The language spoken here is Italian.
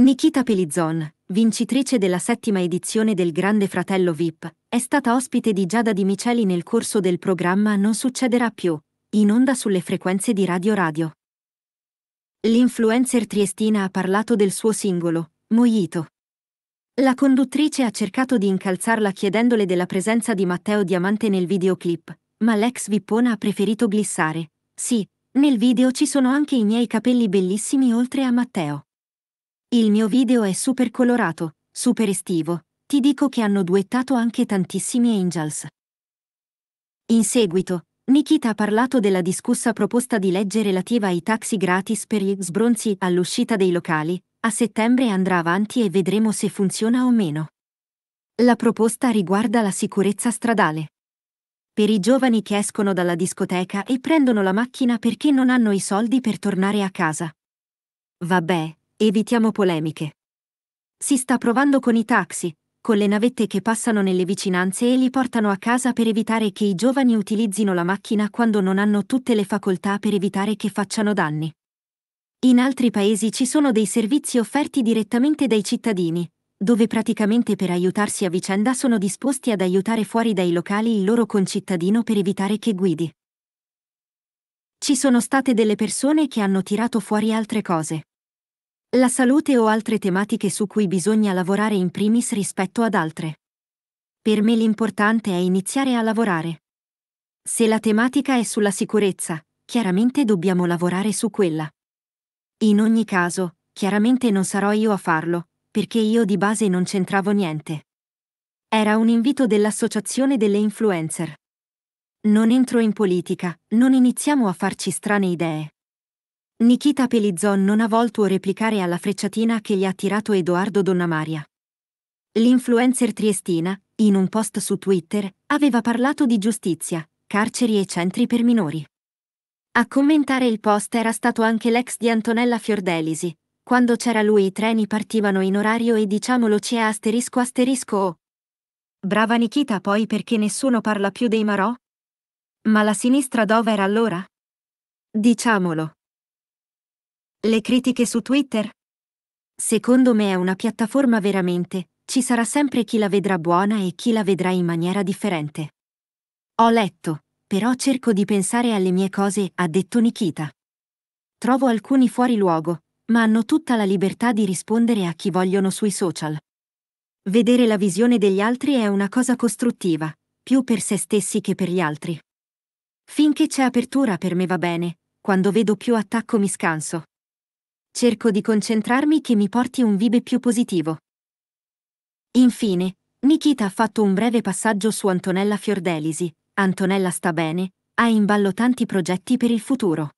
Nikita Pelizon, vincitrice della settima edizione del Grande Fratello VIP, è stata ospite di Giada Di Miceli nel corso del programma Non succederà più, in onda sulle frequenze di Radio Radio. L'influencer triestina ha parlato del suo singolo, Moito. La conduttrice ha cercato di incalzarla chiedendole della presenza di Matteo Diamante nel videoclip, ma l'ex Vippona ha preferito glissare. Sì, nel video ci sono anche i miei capelli bellissimi oltre a Matteo. Il mio video è super colorato, super estivo, ti dico che hanno duettato anche tantissimi Angels. In seguito, Nikita ha parlato della discussa proposta di legge relativa ai taxi gratis per gli sbronzi all'uscita dei locali, a settembre andrà avanti e vedremo se funziona o meno. La proposta riguarda la sicurezza stradale. Per i giovani che escono dalla discoteca e prendono la macchina perché non hanno i soldi per tornare a casa. Vabbè, Evitiamo polemiche. Si sta provando con i taxi, con le navette che passano nelle vicinanze e li portano a casa per evitare che i giovani utilizzino la macchina quando non hanno tutte le facoltà per evitare che facciano danni. In altri paesi ci sono dei servizi offerti direttamente dai cittadini, dove praticamente per aiutarsi a vicenda sono disposti ad aiutare fuori dai locali il loro concittadino per evitare che guidi. Ci sono state delle persone che hanno tirato fuori altre cose. La salute o altre tematiche su cui bisogna lavorare in primis rispetto ad altre. Per me l'importante è iniziare a lavorare. Se la tematica è sulla sicurezza, chiaramente dobbiamo lavorare su quella. In ogni caso, chiaramente non sarò io a farlo, perché io di base non c'entravo niente. Era un invito dell'Associazione delle Influencer. Non entro in politica, non iniziamo a farci strane idee. Nikita Pelizzon non ha voluto replicare alla frecciatina che gli ha tirato Edoardo Donnamaria. L'influencer triestina, in un post su Twitter, aveva parlato di giustizia, carceri e centri per minori. A commentare il post era stato anche l'ex di Antonella Fiordelisi. Quando c'era lui i treni partivano in orario e diciamolo c'è asterisco asterisco o. Oh. Brava Nikita poi perché nessuno parla più dei Marò? Ma la sinistra dove era allora? Diciamolo. Le critiche su Twitter? Secondo me è una piattaforma veramente, ci sarà sempre chi la vedrà buona e chi la vedrà in maniera differente. Ho letto, però cerco di pensare alle mie cose, ha detto Nikita. Trovo alcuni fuori luogo, ma hanno tutta la libertà di rispondere a chi vogliono sui social. Vedere la visione degli altri è una cosa costruttiva, più per se stessi che per gli altri. Finché c'è apertura per me va bene, quando vedo più attacco mi scanso. Cerco di concentrarmi che mi porti un vibe più positivo. Infine, Nikita ha fatto un breve passaggio su Antonella Fiordelisi. Antonella sta bene, ha in ballo tanti progetti per il futuro.